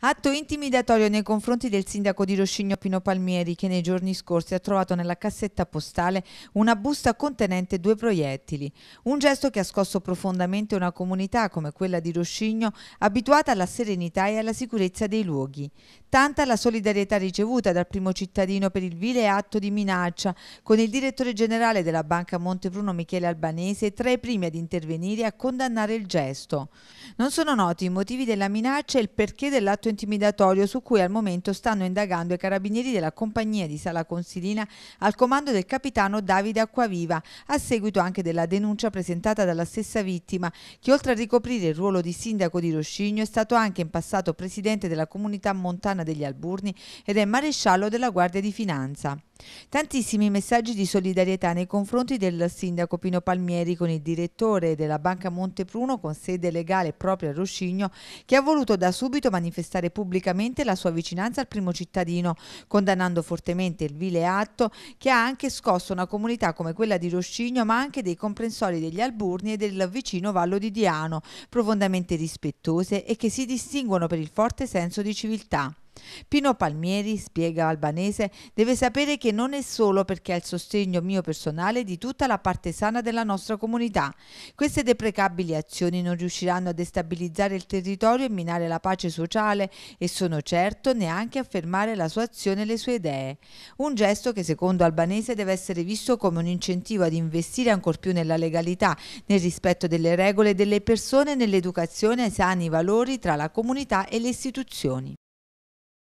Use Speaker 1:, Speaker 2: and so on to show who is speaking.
Speaker 1: Atto intimidatorio nei confronti del sindaco di Roscigno Pino Palmieri che nei giorni scorsi ha trovato nella cassetta postale una busta contenente due proiettili. Un gesto che ha scosso profondamente una comunità come quella di Roscigno abituata alla serenità e alla sicurezza dei luoghi. Tanta la solidarietà ricevuta dal primo cittadino per il vile atto di minaccia con il direttore generale della Banca Montepruno Michele Albanese tra i primi ad intervenire e a condannare il gesto. Non sono noti i motivi della minaccia e il perché dell'atto atto intimidatorio su cui al momento stanno indagando i carabinieri della compagnia di Sala Consilina al comando del capitano Davide Acquaviva, a seguito anche della denuncia presentata dalla stessa vittima, che oltre a ricoprire il ruolo di sindaco di Roscigno è stato anche in passato presidente della comunità montana degli Alburni ed è maresciallo della Guardia di Finanza. Tantissimi messaggi di solidarietà nei confronti del sindaco Pino Palmieri con il direttore della Banca Montepruno con sede legale proprio a Roscigno che ha voluto da subito manifestare pubblicamente la sua vicinanza al primo cittadino, condannando fortemente il vile atto che ha anche scosso una comunità come quella di Roscigno ma anche dei comprensori degli Alburni e del vicino Vallo di Diano, profondamente rispettose e che si distinguono per il forte senso di civiltà. Pino Palmieri, spiega Albanese, deve sapere che non è solo perché ha il sostegno mio personale di tutta la parte sana della nostra comunità. Queste deprecabili azioni non riusciranno a destabilizzare il territorio e minare la pace sociale e sono certo neanche a fermare la sua azione e le sue idee. Un gesto che secondo Albanese deve essere visto come un incentivo ad investire ancor più nella legalità, nel rispetto delle regole delle persone e nell'educazione ai sani valori tra la comunità e le istituzioni.